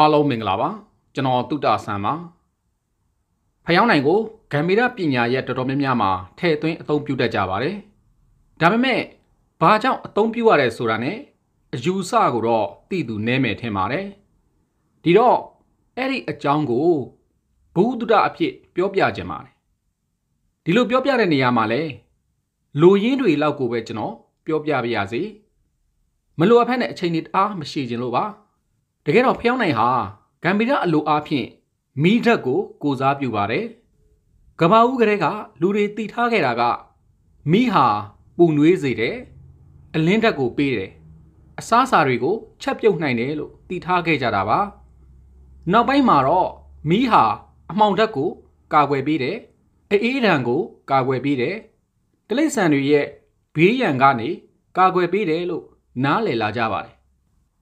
အားလုံးမင်္ဂလာပါကျွန်တော်တုတ္တဆန်ပါဖျောင်းနိုင်ကိုဂမ်ဘီရာပညာရဲ့တော်တော်များများမှာထည့်သွင်းအသုံးပြုတတ်ကြပါတယ်ဒါပေမဲ့ဘာကြောင့်အသုံးပြုရတယ်ဆိုတာ ਨੇ အယူဆကိုတော့သိသူနည်းမယ်ထင်ပါတယ်ဒီတော့အဲ့ဒီအကြောင်းကိုဘုဒ္ဓတအဖြစ် ပြောပြခြင်းပါတယ်ဒီလိုပြောပြတဲ့နေရာမှာလဲလူရင်းတွေလောက်ကိုပဲကျွန်တော်ပြောပြပါရစေမလိုအပ်ဖက်နဲ့အချိန်တွေတအားမရှိခြင်းလို့ပါကယ်တော့ဖျောင်းနိုင်ဟာဂမ်ဘီရာအလိုအားဖြင့်မီးဓာတ်ကို ကိုစားပြုပါတယ်ကဘာဦးကလေးကလူတွေတီထားခဲ့တာကမီးဟာပူနွေးစေတယ်အလင်းဓာတ်ကိုပေးတယ်အစားအစာတွေကိုချက်ပြုတ်နိုင်တယ်လို့တီထားခဲ့ကြတာပါ နောက်ပိုင်းမှာတော့မီးဟာ အမှောင်ဓာတ်ကို ကာကွယ်ပေးတယ်အေးဒဏ်ကိုကာကွယ်ပေးတယ်တိရစ္ဆာန်တွေရဲ့ဘေးရန်ကနေကာကွယ်ပေးတယ်လို့နားလည်လာကြပါတယ်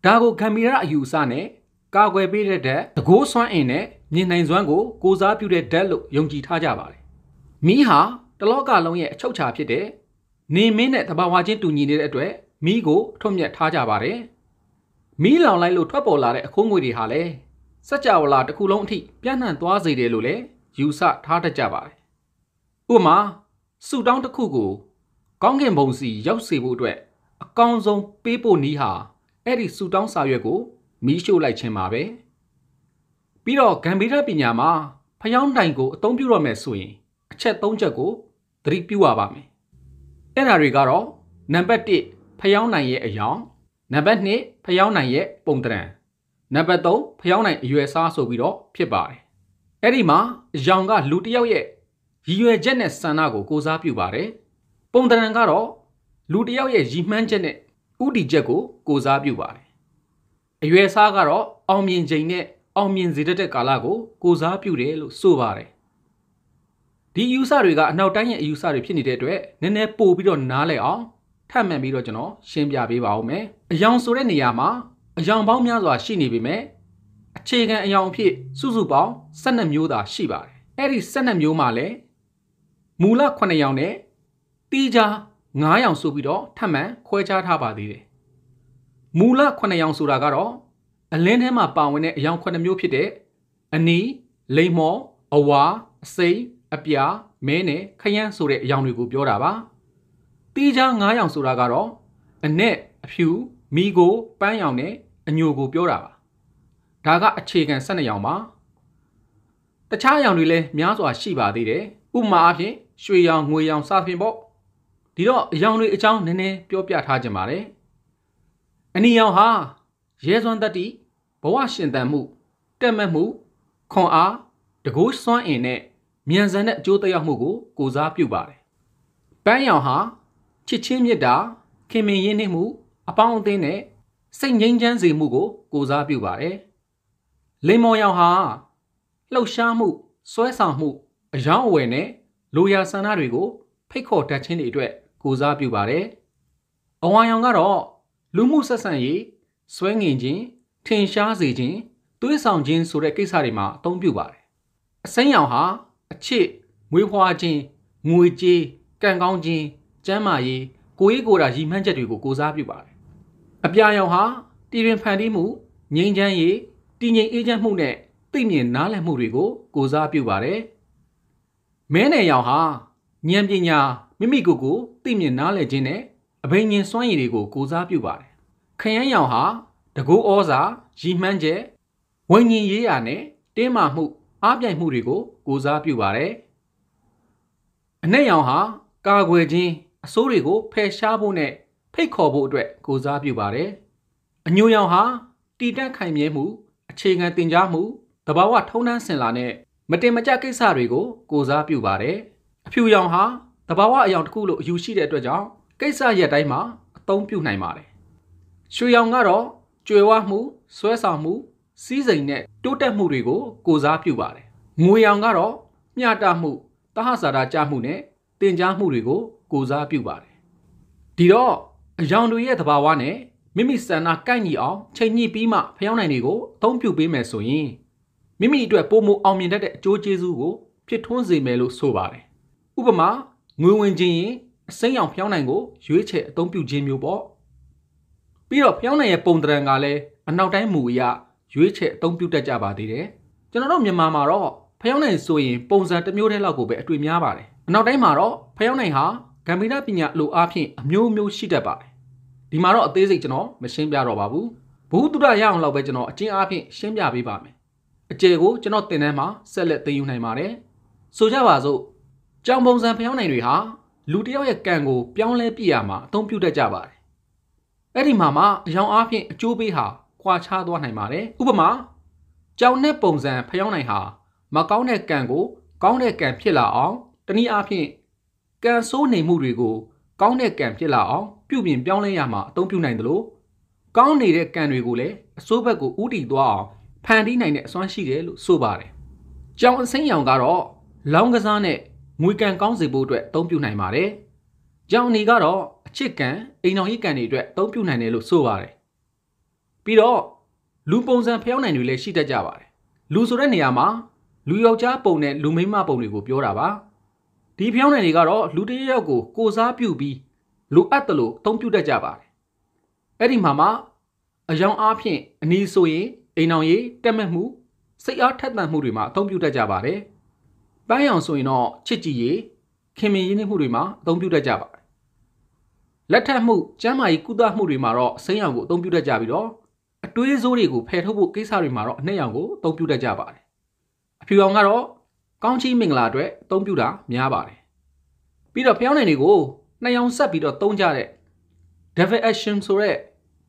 ဒါကိုကင်မရာအယူအဆနဲ့ကာကွယ်ပေးတဲ့ဓာတ်တကိုးစွမ်းအင်နဲ့မြင်နိုင်စွမ်းကိုကိုစားပြုတဲ့ဓာတ်လို့ယုံကြည်ထားကြပါတယ်။မီးဟာတလောကလုံးရဲ့အချုပ်အခြာဖြစ်တဲ့နေမင်းနဲ့တဘာဝချင်းတူညီနေတဲ့အတွက်မီးကိုထွတ်မြတ်ထားကြပါတယ်။မီးလောင်လိုက်လို့ထွက်ပေါ်လာတဲ့အခိုးငွေတွေဟာလည်းစัจ java လာတစ်ခုလုံးအထိပြန့်နှံ့သွားစေတယ်လို့လည်းယူဆထားတတ်ကြပါတယ်။ဥပမာဆူတောင်းတစ်ခုကို ကောင်းကင်ဘုံစီရောက်စေဖို့အတွက်အကောင်းဆုံးပေးဖို့နည်းဟာအဲ့ဒီဆူတောင်းစာရွက်ကို မီးရှို့လိုက်ခြင်းပါပဲပြီးတော့ဂမ်ဘီရပညာမှာဖျောင်းတိုင်ကိုအသုံးပြုရမယ်ဆိုရင်အချက်၃ချက်ကိုသတိပြုရပါမယ်အဲ့ဒါတွေကတော့နံပါတ်1ဖျောင်းနိုင်ရဲ့အယောင်နံပါတ်2ဖျောင်းနိုင်ရဲ့ပုံတရံနံပါတ်3ဖျောင်းနိုင်အရွယ်စားဆိုပြီးတော့ဖြစ်ပါတယ်အဲ့ဒီမှာအယောင်ကလူတစ်ယောက်ရဲ့ရည်ရွယ်ချက်နဲ့ဆန္ဒကို ကိုးစားပြုပါတယ်ပုံတရံကတော့လူတစ်ယောက်ရဲ့ရည်မှန်းချက်နဲ့ဥတီချက်ကို ကိုစားပြုပါတယ်။အရွယ်စားကတော့အောင်မြင်ချိန်နဲ့အောင်မြင်စေတတ်တဲ့ကာလကိုကိုစားပြုတယ်လို့ဆိုပါတယ်။ဒီယူဆတွေကအနောက်တိုင်းရဲ့အယူဆတွေဖြစ်နေတဲ့အတွက်နည်းနည်းပို့ပြီးတော့နားလည်အောင်ထပ်မံပြီးတော့ကျွန်တော်ရှင်းပြပေးပါဦးမယ်။အယောင်ဆိုတဲ့နေရာမှာအယောင်ပေါင်းများစွာရှိနေပေမဲ့အခြေခံအယောင်အဖြစ်စုစုပေါင်း12မျိုးသာ ရှိပါတယ်။အဲ့ဒီ12မျိုးမှာလည်းမူလ9ယောင်နဲ့တီးခြား9ရောင်ဆိုပြီးတော့ထပ်မံခွဲခြားထားပါသေးတယ်။မူလ9ရောင်ဆိုတာကတော့အလင်းထဲမှာပါဝင်တဲ့အရောင်9မျိုးဖြစ်တဲ့အနီလိမ်မော်အဝါအစိမ်းအပြာမဲနဲ့ခရမ်းဆိုတဲ့အရောင်တွေကိုပြောတာပါ။တီးခြား9ရောင်ဆိုတာကတော့အနက်အဖြူမိကိုပန်းရောင်နဲ့အညိုကိုပြောတာပါ။ဒါကအခြေခံ12ရောင်ပါ။တခြားရောင်တွေလည်းများစွာရှိပါသေးတယ်။ဥပမာအဖြစ်ရွှေရောင်ငွေရောင်စသဖြင့်ပေါ့။ဒီတော့အယောင်တွေအကြောင်းနည်းနည်းပြောပြထားခြင်းပါတယ်အနီရောင်ဟာရဲစွမ်းတတ္တိဘဝရှင်သန်မှုတက်မတ်မှုခွန်အားတကိုးစွမ်းအင်နဲ့မြန်ဆန်တဲ့အကျိုးသက်ရောက်မှုကို ကိုစားပြုပါတယ်ပန်းရောင်ဟာချစ်ချင်းမြတ်တာခင်မင်ရင်းနှီးမှုအပေါင်းအသင်းနဲ့စိတ်ငြိမ်းချမ်းစေမှုကို ကိုစားပြုပါတယ်လိမ္မော်ရောင်ဟာလှုပ်ရှားမှု စွဲဆောင်မှုအယောင်အဝယ်နဲ့လိုရာဆန္ဒတွေကို ဖိတ်ခေါ်တတ်ခြင်းတွေအတွက်ကိုစားပြုပါတယ်။အဝါရောင်ကတော့လူမှုဆက်ဆံရေးဆွဲငင်ခြင်း ထင်ရှားစေခြင်းသွေးဆောင်ခြင်းဆိုတဲ့ကိစ္စတွေမှာအသုံးပြုပါတယ်။အစိမ်းရောင်ဟာ အချစ်မွေးဖွားခြင်းငွေကြေးကံကောင်းခြင်းကျန်းမာရေးကိုယ်ရေးကိုယ်တာရည်မှန်းချက်တွေကို ကိုစားပြုပါတယ်။အပြာရောင်ဟာတည်ရင်ဖန်တီးမှုငြိမ်းချမ်းရေးတည်ငြိမ်အေးချမ်းမှုနဲ့သိမြင်နားလည်မှုတွေကိုကိုစားပြုပါတယ်။မဲနယ်ရောင်ဟာဉာဏ်ပညာမိမိကိုယ်ကိုသိမြင်နားလည်ခြင်းနဲ့အဘိညာဉ်စွမ်းရည်တွေကို ကိုစားပြုပါတယ်။ခရမ်းရောင်ဟာတကူဩဇာရည်မှန်းချက်ဝိညာဉ်ရေးရာနဲ့တင်းမာမှုအားပြိုင်မှုတွေကိုကိုစားပြုပါတယ်။အနက်ရောင်ဟာကာကွယ်ခြင်းအစိုးတွေကိုဖယ်ရှားဖို့နဲ့ဖိတ်ခေါ်ဖို့အတွက်ကိုစားပြုပါတယ်။အညိုရောင်ဟာတည်တံ့ခိုင်မြဲမှုအခြေခံတင် जा မှုတဘာဝထုံးတမ်းစင်လာနဲ့မတင်မကြကိစ္စတွေကိုကိုစားပြုပါတယ်။အဖြူရောင်ဟာတဘာဝအယောင်တစ်ခုလို့အယူရှိတဲ့အတွက်ကြောင့်ကိစ္စရက်တိုင်းမှာအသုံးပြုနိုင်ပါတယ်ရွှေရောင်ကတော့ကြွယ်ဝမှုဆွဲဆောင်မှု စီးစိမ်နဲ့တိုးတက်မှုတွေကို ကိုစားပြုပါတယ်ငွေရောင်ကတော့မျှတမှုတဟဆာတာကြမှုနဲ့တင် जा မှုတွေကို ကိုစားပြုပါတယ်ဒီတော့အယောင်တွေရဲ့သဘာဝနဲ့မိမိစန္ဒကိုက်ညီအောင်ချိန်ညှိပြီးမှဖျောင်းနိုင်တွေကိုအသုံးပြုပေးမယ်ဆိုရင်မိမိအတွက်ပိုမိုအောင်မြင်တတ်တဲ့အကျိုးကျေးဇူးကိုဖြစ်ထွန်းစေမယ်လို့ဆိုပါတယ်ဥပမာငွေဝင်ခြင်းရင်အစိမ်းရောင်ဖျောင်းနိုင်ကို ရွေးချယ်အသုံးပြုခြင်းမျိုးပေါ့ပြီးတော့ဖျောင်းနိုင်ရဲ့ပုံသဏ္ဍာန်ကလည်းအနောက်တိုင်းမူအရရွေးချယ်အသုံးပြုတတ်ကြပါသေးတယ်ကျွန်တော်တို့မြန်မာမှာတော့ဖျောင်းနိုင်ဆိုရင်ပုံစံတစ်မျိုးတည်းလောက်ကိုပဲအတွေ့များပါတယ်အနောက်တိုင်းမှာတော့ဖျောင်းနိုင်ဟာဂမ်ဘီနာပညာလိုအားဖြင့်အမျိုးမျိုးရှိတတ်ပါတယ်ဒီမှာတော့အသေးစိတ်ကျွန်တော်မရှင်းပြတော့ပါဘူးဘုဟုတုဒရအောင်လောက်ပဲကျွန်တော်အချင်းအားဖြင့်ရှင်းပြပေးပါမယ်အကျေကိုကျွန်တော်တင်ထဲမှာဆက်လက်သင်ယူနိုင်ပါတယ်ဆိုကြပါစို့ကြောင်ပုံစံဖျောင်းနိုင်တွေဟာလူတယောက်ရဲ့ကံကိုပြောင်းလဲပြစ်ရမှာအသုံးပြုတတ်ကြပါတယ်။အဲ့ဒီမှာမှအယောင်အားဖြင့်အကျိုးပေးဟာကွာခြားသွားနိုင်ပါတယ်။ဥပမာကြောင်တဲ့ပုံစံဖျောင်းနိုင်ဟာမကောင်းတဲ့ကံကို ကောင်းတဲ့ကံဖြစ်လာအောင်တနည်းအားဖြင့်ကံဆိုးနေမှုတွေကိုကောင်းတဲ့ကံဖြစ်လာအောင်ပြုပြင်ပြောင်းလဲရမှာအသုံးပြုနိုင်တယ်လို့ကောင်းနေတဲ့ကံတွေကိုလည်းအစိုးဘက်ကိုဥတီသွားအောင်ဖန်တီးနိုင်တဲ့အစွမ်းရှိတယ်လို့ဆိုပါတယ်။ကြောင်အစိမ်းရောင်ကတော့လောင်းကစားနဲ့ငွေကန်ကောင်းစေဖို့အတွက်အသုံးပြုနိုင်ပါတယ်။ကြောင်အနေကတော့အချစ်ကန်အိမ်တော်ရေးကန်တွေအတွက်အသုံးပြုနိုင်တယ်လို့ဆိုပါတယ်။ပြီးတော့လူပုံစံဖျောင်းနိုင်တွေလည်းရှိတတ်ကြပါတယ်။လူဆိုတဲ့နေရာမှာလူယောက်ျားပုံနဲ့လူမိန်းမပုံတွေကိုပြောတာပါ။ဒီဖျောင်းနိုင်တွေကတော့လူတစ်ယောက်ကို ကိုစားပြုပြီးလိုအပ်တယ်လို့အသုံးပြုတတ်ကြပါတယ်။အဲ့ဒီမှာမှအယောင်အားဖြင့်အနည်းဆိုရင်အိမ်တော်ရေးတက်မှတ်မှုစိတ်အားထက်သန်မှုတွေမှာအသုံးပြုတတ်ကြပါတယ်။ပန်းရောင်ဆိုရင်တော့ချစ်ကြည်ရေးခင်မင်ရင်းနှီးမှုတွေမှာအသုံးပြုတတ်ကြပါတယ်လက်ထပ်မှုကျန်းမာရေးကုသမှုတွေမှာတော့စိမ်းရောင်ကိုအသုံးပြုတတ်ကြပြီးတော့အတွေးစိုးတွေကိုဖယ်ထုတ်ဖို့ကိစ္စတွေမှာတော့အနှက်ရောင်ကိုအသုံးပြုတတ်ကြပါတယ်အဖြူရောင်ကတော့ကောင်းချီးမင်္ဂလာအတွက်အသုံးပြုတာများပါတယ်ပြီးတော့ဖျောင်းနိုင်တွေကိုနှစ်ရောင်ဆက်ပြီးတော့သုံးကြတဲ့ devil action ဆိုတဲ့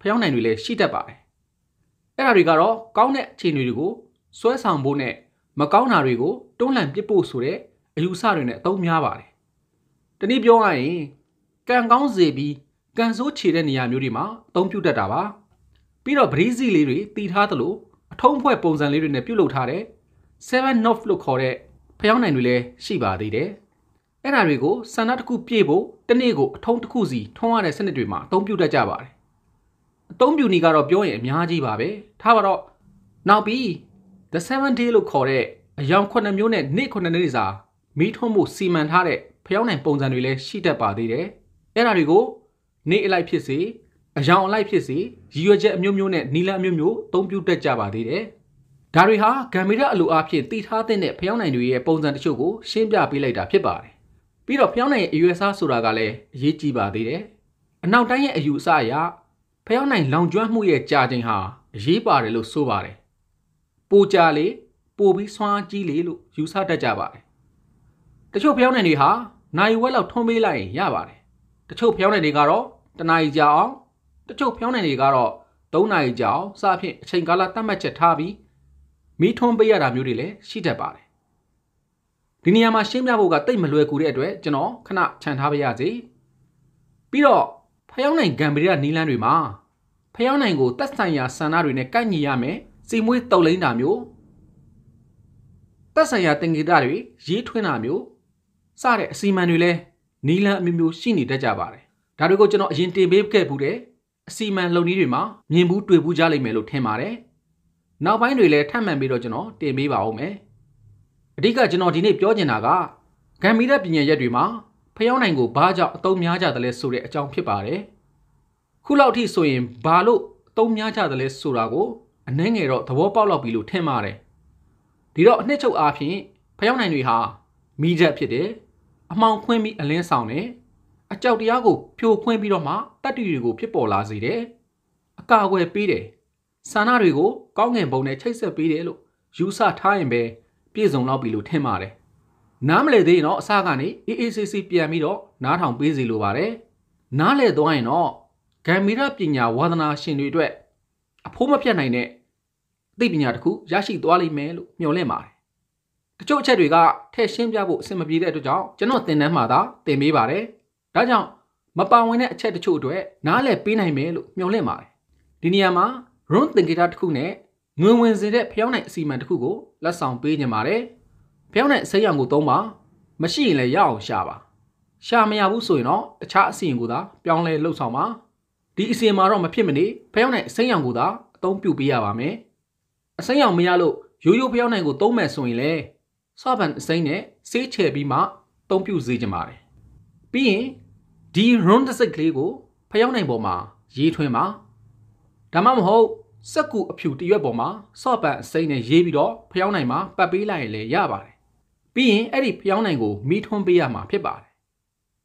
ဖျောင်းနိုင်တွေလည်းရှိတတ်ပါတယ်အဲ့ဒါတွေကတော့ကောင်းတဲ့အခြေအနေတွေကိုဆွဲဆောင်ဖို့နဲ့မကောင်းတာတွေကိုတွန်းလှန်ပစ်ဖို့ဆိုတဲ့အယူဆတွေနဲ့အသုံးများပါတယ်။တနည်းပြောရရင်ကံကောင်းစေပြီးကံဆိုးခြေတဲ့နေရာမျိုးတွေမှာအသုံးပြုတတ်တာပါ။ပြီးတော့ပရိစီလေးတွေတည်ထားသလိုအထုံးဖွဲ့ပုံစံလေးတွေနဲ့ပြုလုပ်ထားတဲ့ seven north လို့ခေါ်တဲ့ဖျောင်းနိုင်တွေလည်းရှိပါသေးတယ်။အဲ့ဒါတွေကိုဆန္ဒတစ်ခုပြည့်ဖို့တနေ့ကိုအထုံးတစ်ခုစီထုံးရတဲ့စနစ်တွေမှာအသုံးပြုတတ်ကြပါတယ်။အသုံးပြုနေကတော့ပြောရင်အများကြီးပါပဲ။ထားပါတော့နောက်ပြီး The 7 Day လို့ခေါ်တဲ့အယောင်9မျိုးနဲ့နေ့9နေ့စာမီးထွန်းမှု စီမံထားတဲ့ဖျောင်းနိုင်ပုံစံတွေလည်းရှိတတ်ပါသေးတယ်။အဲ့ဒါတွေကို နေ့အလိုက်ဖြစ်စေအယောင်အလိုက်ဖြစ်စေရည်ရွယ်ချက်အမျိုးမျိုးနဲ့နီလအမျိုးမျိုးအသုံးပြုတတ်ကြပါသေးတယ်။ဒါတွေဟာဂမ်ဘီရာအလိုအဖြစ်တည်ထားတဲ့ဖျောင်းနိုင်တွေရဲ့ပုံစံတချို့ကိုရှင်းပြပေးလိုက်တာဖြစ်ပါတယ်။ပြီးတော့ဖျောင်းနိုင်ရဲ့အရွယ်အစားဆိုတာကလည်းအရေးကြီးပါသေးတယ်။အနောက်တိုင်းရဲ့အယူအဆအရဖျောင်းနိုင်လောင်ကျွမ်းမှုရဲ့ကြာချိန်ဟာအရေးပါတယ်လို့ဆိုပါတယ်။ပိုကြလေပိုပြီးဆွမ်းကြီးလေလို့ယူဆတတ်ကြပါတယ်တချို့ဖျောင်းနယ်တွေဟာနိုင်ဝက်လောက်ထုံးပေးလိုက်ရင်ရပါတယ်တချို့ဖျောင်းနယ်တွေကတော့တနာရီကြာအောင်တချို့ဖျောင်းနယ်တွေကတော့၃နာရီကြာအောင်စဖြင့်အချိန်ကာလသတ်မှတ်ချက်ထားပြီးမီးထွန်းပေးရတာမျိုးတွေလည်းရှိတတ်ပါတယ်ဒီနေရာမှာရှင်းပြဖို့ကတိတ်မလွယ်ကူတဲ့အတွက်ကျွန်တော်ခဏခြံထားပါရစေပြီးတော့ဖျောင်းနိုင်ဂမ်ဘီရာနီလန်းတွေမှာဖျောင်းနိုင်ကိုတက်ဆိုင်ရာဆန္ဒတွေနဲ့ကန့်ညီရမယ်စီမွေးတုတ်လိမ့်တာမျိုးတက်ဆိုင်ရာတင်ဂေတာတွေရေးထွင်းတာမျိုးစတဲ့အစီအမံတွေလည်းနီလန်အမျိုးမျိုးရှိနေတတ်ကြပါတယ်ဒါတွေကိုကျွန်တော်အရင်တင်ပေးခဲ့ဘူးတဲ့အစီအမံလုပ်နည်းတွေမှာမြင်ဘူးတွေ့ဘူးကြလိမ့်မယ်လို့ထင်ပါတယ်နောက်ပိုင်းတွေလည်းထပ်မံပြီးတော့ကျွန်တော်တင်ပေးပါဦးမယ်အဓိကကျွန်တော်ဒီနေ့ပြောချင်တာကဂမ်မီရပညာရက်တွေမှာဖျောင်းနိုင်ကိုဘာကြောင့်အသုံးများကြသလဲဆိုတဲ့အကြောင်းဖြစ်ပါတယ်ခုလောက်ထိဆိုရင်ဘာလို့အသုံးများကြသလဲဆိုတာကိုအနှဲငယ်တော့သဘောပေါက်လောက်ပြီလို့ထင်ပါတယ်ဒီတော့အနှစ်ချုပ်အားဖြင့်ဖျောက်နိုင်တွေဟာမိချက်ဖြစ်တယ်အမှောင်ခွင်းပြီးအလင်းဆောင်တယ်အကြောက်တရားကိုဖြိုခွင်းပြီးတော့မှတတ္တိတွေကိုဖြစ်ပေါ်လာစေတယ်အကာအကွယ်ပေးတယ်ဆန္ဒတွေကိုကောင်းငင်ပုံနဲ့ချိတ်ဆက်ပေးတယ်လို့ယူဆထားရင်ပဲပြည့်စုံလောက်ပြီလို့ထင်ပါတယ်နားမလည်သေးရင်တော့အစကနေအေးအေးဆေးဆေးပြန်ပြီးတော့နားထောင်ပေးစီလိုပါတယ်နားလည်သွားရင်တော့ဂမ်မီရပညာဝါသနာရှင်တွေအတွက်အဖိုးမပြတ်နိုင်တဲ့သိပညာတစ်ခုရရှိသွားလိမ့်မယ်လို့မျှော်လင့်ပါတယ်။တချို့အချက်တွေကထည့်ရှင်းပြဖို့အဆင်မပြေတဲ့အတွက်ကြောင့်ကျွန်တော်သင်တန်းမှာသာသင်ပေးပါတယ်။ဒါကြောင့်မပါဝင်တဲ့အချက်တချို့အတွက်နားလည်ပေးနိုင်မယ်လို့မျှော်လင့်ပါတယ်။ဒီနေရာမှာ run သင်္ကေတတစ်ခုနဲ့ငွေဝင်စေတဲ့ဖျောင်းနိုင်အစီအမံတစ်ခုကိုလက်ဆောင်ပေးနေပါတယ်။ဖျောင်းနိုင်အစိမ်းရောင်ကို သုံးပါမရှိရင်လည်းရအောင်ရှာပါ။ရှာမရဘူးဆိုရင်တော့တခြားအစီအင်ကိုသာပြောင်းလဲလှုပ်ဆောင်ပါ။ဒီအစီအမံတော့မဖြစ်မနေဖျောင်းနိုင်အစိမ်းရောင်ကိုသာအသုံးပြုပေးရပါမယ်။အစိမ်းရောင်မရလို့ရိုးရိုးဖျောင်းနိုင်ကိုသုံးမယ်ဆိုရင်လေဆော့ဗန်အစိမ်းနဲ့ဆေးချယ်ပြီးမှသုံးပြုစေချင်ပါတယ်။ပြီးရင်ဒီ round တစ်စိတ်ကလေးကိုဖျောင်းနိုင်ပေါ်မှာ ရေးထွင်းပါ။ဒါမှမဟုတ်စက်ကူအဖြူတရွက်ပေါ်မှာဆော့ဗန်အစိမ်းနဲ့ရေးပြီးတော့ဖျောင်းနိုင်မှာပတ်ပေးလိုက်ရင်လည်းရပါတယ်။ပြီးရင်အဲ့ဒီဖျောင်းနိုင်ကိုမီးထွန်းပေးရမှာဖြစ်ပါတယ်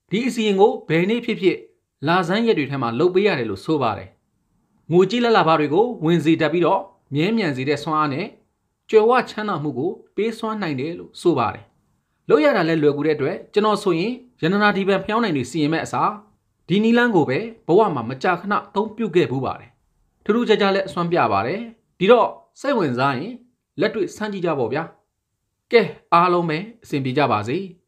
။ဒီအစီရင်ကိုဘယ်နေ့ဖြစ်ဖြစ် လာဆန်းရက်တွေထဲမှာလုပ်ပေးရတယ်လို့ဆိုပါတယ်။ငိုကြည့်လက်လာဘာတွေကိုဝင်စီတက်ပြီးတော့မြဲမြံစေတဲ့စွမ်းအားနဲ့ကြွယ်ဝချမ်းသာမှုကိုပေးစွမ်းနိုင်တယ်လို့ဆိုပါတယ်။လောက်ရတာလည်းလွယ်ကူတဲ့အတွက်ကျွန်တော်ဆိုရင်ရန္နာဒီပန်ဖျောင်းနိုင်တွေစီရင်မဲ့အစားဒီနီလန်းကိုပဲဘဝမှာမကြာခဏသုံးပြုခဲ့ဘူးပါတယ်။ထူးထူးခြားခြားလည်းအစွမ်းပြပါတယ်။ဒီတော့စိတ်ဝင်စားရင်လက်တွေ့စမ်းကြည့်ကြပါဗျာ။ကဲအားလုံးပဲအဆင်ပြေကြပါစေ။